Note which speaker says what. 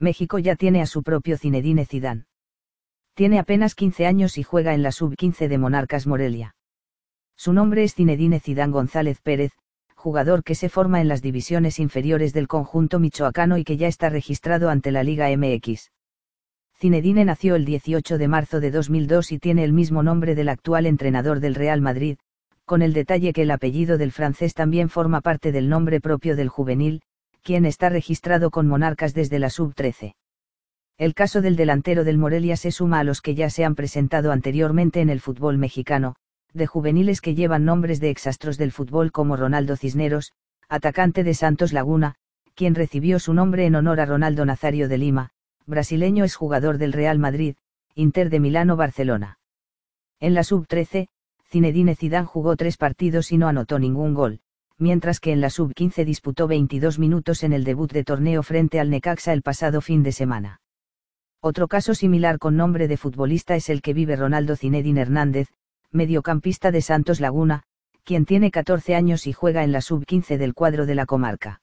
Speaker 1: México ya tiene a su propio Cinedine Zidane. Tiene apenas 15 años y juega en la sub-15 de Monarcas Morelia. Su nombre es Cinedine Zidane González Pérez, jugador que se forma en las divisiones inferiores del conjunto michoacano y que ya está registrado ante la Liga MX. Cinedine nació el 18 de marzo de 2002 y tiene el mismo nombre del actual entrenador del Real Madrid, con el detalle que el apellido del francés también forma parte del nombre propio del juvenil, quien está registrado con Monarcas desde la sub-13. El caso del delantero del Morelia se suma a los que ya se han presentado anteriormente en el fútbol mexicano, de juveniles que llevan nombres de exastros del fútbol como Ronaldo Cisneros, atacante de Santos Laguna, quien recibió su nombre en honor a Ronaldo Nazario de Lima, brasileño es jugador del Real Madrid, Inter de Milano Barcelona. En la sub-13, Zinedine Zidane jugó tres partidos y no anotó ningún gol mientras que en la sub-15 disputó 22 minutos en el debut de torneo frente al Necaxa el pasado fin de semana. Otro caso similar con nombre de futbolista es el que vive Ronaldo Cinedin Hernández, mediocampista de Santos Laguna, quien tiene 14 años y juega en la sub-15 del cuadro de la comarca.